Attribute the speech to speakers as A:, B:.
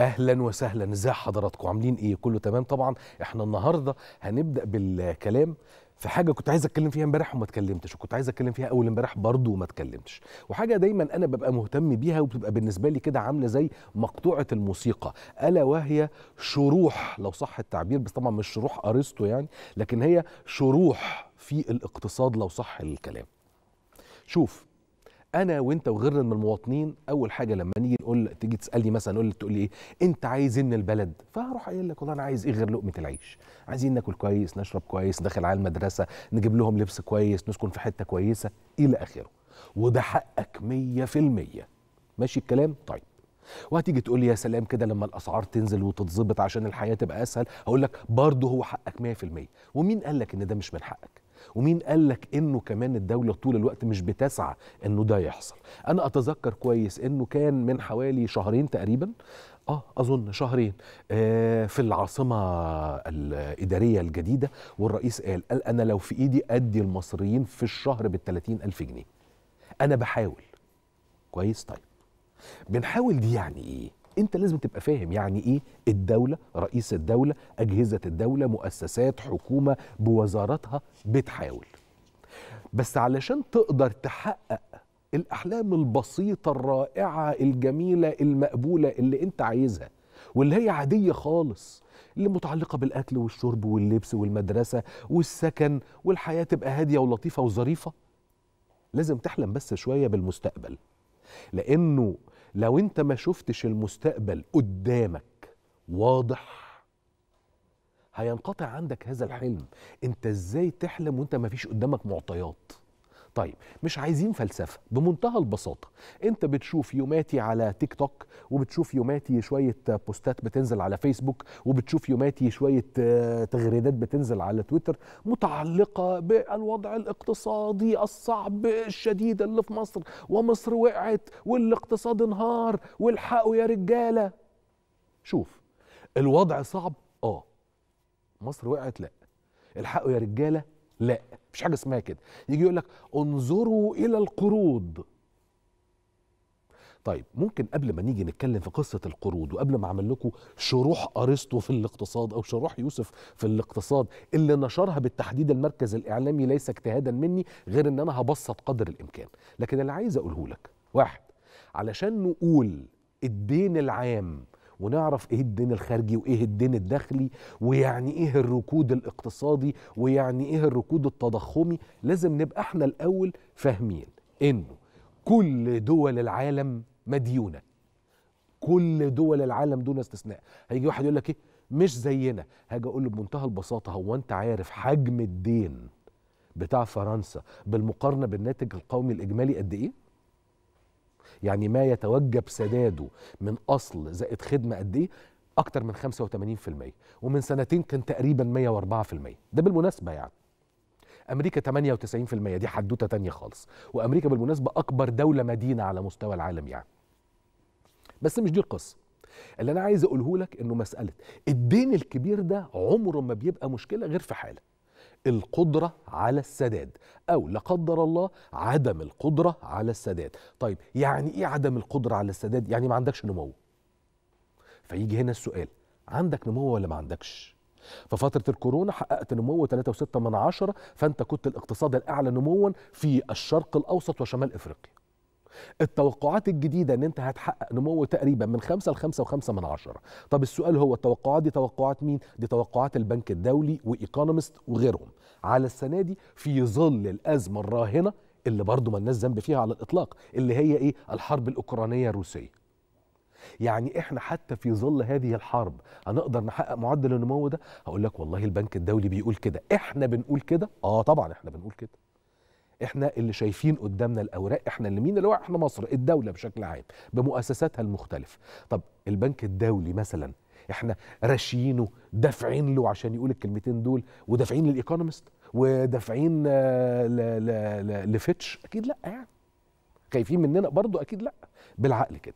A: اهلا وسهلا ازي حضراتكم عاملين ايه كله تمام طبعا احنا النهارده هنبدا بالكلام في حاجه كنت عايز اتكلم فيها امبارح وما اتكلمتش وكنت عايز اتكلم فيها اول امبارح برضه وما اتكلمتش وحاجه دايما انا ببقى مهتم بيها وبتبقى بالنسبه لي كده عامله زي مقطوعه الموسيقى الا وهي شروح لو صح التعبير بس طبعا مش شروح ارسطو يعني لكن هي شروح في الاقتصاد لو صح الكلام شوف انا وانت وغيرنا من المواطنين اول حاجه لما نيجي نقول تيجي تسالني مثلا نقول تقول لي ايه انت عايز ايه من البلد فهروح قايل لك والله انا عايز ايه غير لقمه العيش عايزين ناكل كويس نشرب كويس ندخل على المدرسه نجيب لهم لبس كويس نسكن في حته كويسه الى اخره وده حقك 100% ماشي الكلام طيب وهتيجي تقول لي يا سلام كده لما الاسعار تنزل وتتظبط عشان الحياه تبقى اسهل هقول لك برضه هو حقك 100% ومين قال لك ان ده مش من حقك ومين قال لك انه كمان الدوله طول الوقت مش بتسعى انه ده يحصل انا اتذكر كويس انه كان من حوالي شهرين تقريبا اه اظن شهرين آه في العاصمه الاداريه الجديده والرئيس قال قال انا لو في ايدي ادي المصريين في الشهر بال الف جنيه انا بحاول كويس طيب بنحاول دي يعني ايه انت لازم تبقى فاهم يعني ايه الدوله رئيس الدوله اجهزه الدوله مؤسسات حكومه بوزاراتها بتحاول بس علشان تقدر تحقق الاحلام البسيطه الرائعه الجميله المقبوله اللي انت عايزها واللي هي عاديه خالص اللي متعلقه بالاكل والشرب واللبس والمدرسه والسكن والحياه تبقى هاديه ولطيفه وظريفه لازم تحلم بس شويه بالمستقبل لانه لو انت ما شفتش المستقبل قدامك واضح هينقطع عندك هذا الحلم انت ازاي تحلم وانت ما فيش قدامك معطيات طيب مش عايزين فلسفه بمنتهى البساطه انت بتشوف يوماتي على تيك توك وبتشوف يوماتي شويه بوستات بتنزل على فيسبوك وبتشوف يوماتي شويه آه، تغريدات بتنزل على تويتر متعلقه بالوضع الاقتصادي الصعب الشديد اللي في مصر ومصر وقعت والاقتصاد انهار والحقوا يا رجاله شوف الوضع صعب اه مصر وقعت لا الحقوا يا رجاله لا مفيش حاجه اسمها كده يجي يقول لك انظروا الى القروض طيب ممكن قبل ما نيجي نتكلم في قصه القروض وقبل ما اعمل لكم شروح ارسطو في الاقتصاد او شروح يوسف في الاقتصاد اللي نشرها بالتحديد المركز الاعلامي ليس اجتهادا مني غير ان انا هبسط قدر الامكان لكن اللي عايز اقوله لك واحد علشان نقول الدين العام ونعرف ايه الدين الخارجي وايه الدين الداخلي ويعني ايه الركود الاقتصادي ويعني ايه الركود التضخمي لازم نبقى احنا الاول فاهمين انه كل دول العالم مديونه كل دول العالم دون استثناء هيجي واحد يقول لك ايه مش زينا هاجي اقول له بمنتهى البساطه هو انت عارف حجم الدين بتاع فرنسا بالمقارنه بالناتج القومي الاجمالي قد ايه يعني ما يتوجب سداده من أصل زائد خدمة قد إيه أكتر من 85% ومن سنتين كان تقريبا 104% ده بالمناسبة يعني أمريكا 98% دي حدوتة تانية خالص وأمريكا بالمناسبة أكبر دولة مدينة على مستوى العالم يعني بس مش دي القصة اللي أنا عايز أقوله لك إنه مسألة الدين الكبير ده عمره ما بيبقى مشكلة غير في حالة القدرة على السداد أو لا قدر الله عدم القدرة على السداد طيب يعني إيه عدم القدرة على السداد؟ يعني ما عندكش نمو فيجي هنا السؤال عندك نمو ولا ما عندكش؟ ففترة الكورونا حققت نمو 3.6 فأنت كنت الاقتصاد الأعلى نموا في الشرق الأوسط وشمال إفريقيا التوقعات الجديده ان انت هتحقق نمو تقريبا من 5 ل 5.5 من 10 طب السؤال هو التوقعات دي توقعات مين دي توقعات البنك الدولي وايكونومست وغيرهم على السنه دي في ظل الازمه الراهنه اللي برضه ما لناش ذنب فيها على الاطلاق اللي هي ايه الحرب الاوكرانيه الروسيه يعني احنا حتى في ظل هذه الحرب هنقدر نحقق معدل النمو ده هقول لك والله البنك الدولي بيقول كده احنا بنقول كده اه طبعا احنا بنقول كده احنا اللي شايفين قدامنا الاوراق احنا اللي مين اللي هو احنا مصر الدوله بشكل عام بمؤسساتها المختلفه طب البنك الدولي مثلا احنا راشيينه دافعين له عشان يقول الكلمتين دول ودافعين للايكونومست ودافعين آه، لفتش اكيد لا يعني خايفين مننا برضو اكيد لا بالعقل كده